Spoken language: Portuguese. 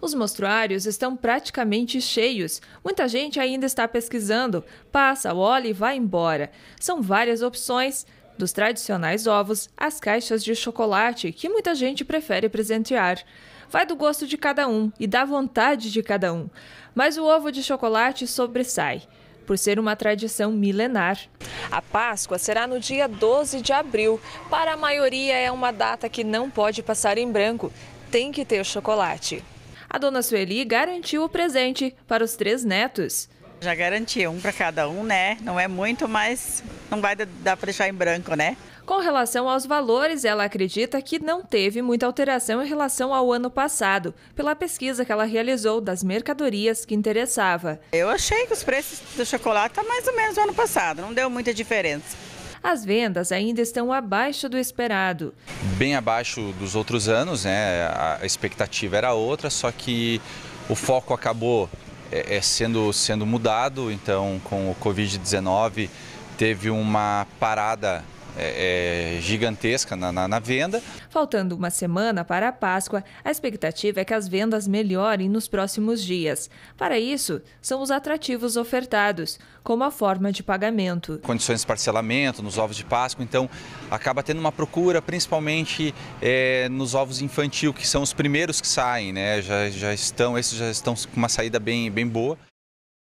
Os mostruários estão praticamente cheios. Muita gente ainda está pesquisando. Passa, olha e vai embora. São várias opções, dos tradicionais ovos às caixas de chocolate, que muita gente prefere presentear. Vai do gosto de cada um e da vontade de cada um. Mas o ovo de chocolate sobressai por ser uma tradição milenar. A Páscoa será no dia 12 de abril. Para a maioria, é uma data que não pode passar em branco. Tem que ter chocolate a dona Sueli garantiu o presente para os três netos. Já garanti um para cada um, né? Não é muito, mas não vai dar para deixar em branco, né? Com relação aos valores, ela acredita que não teve muita alteração em relação ao ano passado, pela pesquisa que ela realizou das mercadorias que interessava. Eu achei que os preços do chocolate estão tá mais ou menos do ano passado, não deu muita diferença as vendas ainda estão abaixo do esperado. Bem abaixo dos outros anos, né? A expectativa era outra, só que o foco acabou é, é, sendo, sendo mudado, então com o Covid-19 teve uma parada é, é, gigantesca na, na, na venda. Faltando uma semana para a Páscoa, a expectativa é que as vendas melhorem nos próximos dias. Para isso, são os atrativos ofertados, como a forma de pagamento. Condições de parcelamento nos ovos de Páscoa, então acaba tendo uma procura, principalmente é, nos ovos infantil, que são os primeiros que saem, né? Já, já estão, esses já estão com uma saída bem, bem boa.